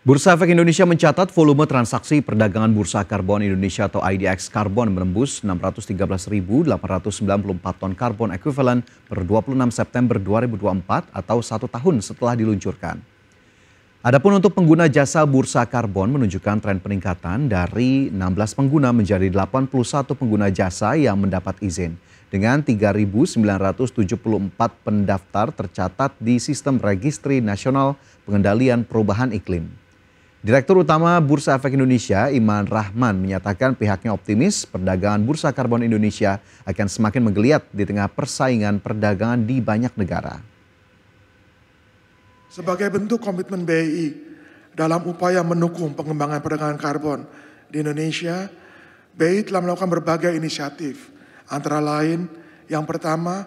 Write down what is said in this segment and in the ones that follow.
Bursa Efek Indonesia mencatat volume transaksi perdagangan Bursa Karbon Indonesia atau IDX Karbon menembus 613.894 ton karbon ekuivalen per 26 September 2024 atau satu tahun setelah diluncurkan. Adapun untuk pengguna jasa Bursa Karbon menunjukkan tren peningkatan dari 16 pengguna menjadi 81 pengguna jasa yang mendapat izin dengan 3.974 pendaftar tercatat di Sistem Registri Nasional Pengendalian Perubahan Iklim. Direktur Utama Bursa Efek Indonesia, Iman Rahman, menyatakan pihaknya optimis perdagangan bursa karbon Indonesia akan semakin menggeliat di tengah persaingan perdagangan di banyak negara. Sebagai bentuk komitmen BI dalam upaya mendukung pengembangan perdagangan karbon di Indonesia, BI telah melakukan berbagai inisiatif, antara lain yang pertama,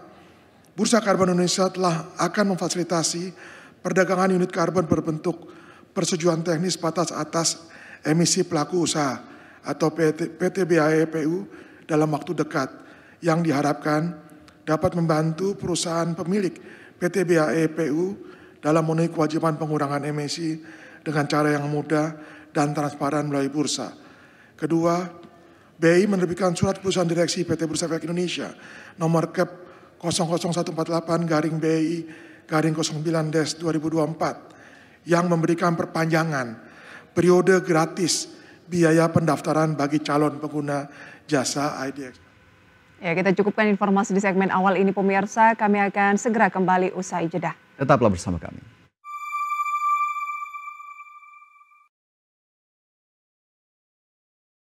Bursa Karbon Indonesia telah akan memfasilitasi perdagangan unit karbon berbentuk persetujuan teknis batas atas emisi pelaku usaha atau PT, PTBAEPU dalam waktu dekat yang diharapkan dapat membantu perusahaan pemilik PT e, PTBAEPU dalam memenuhi kewajiban pengurangan emisi dengan cara yang mudah dan transparan melalui bursa. Kedua, BI menerbitkan surat keputusan direksi PT Bursa Efek Indonesia nomor KEP 00148 garing BI garing 09 des 2024 yang memberikan perpanjangan periode gratis biaya pendaftaran bagi calon pengguna jasa IDX. Ya, kita cukupkan informasi di segmen awal ini pemirsa. Kami akan segera kembali usai jeda. Tetaplah bersama kami.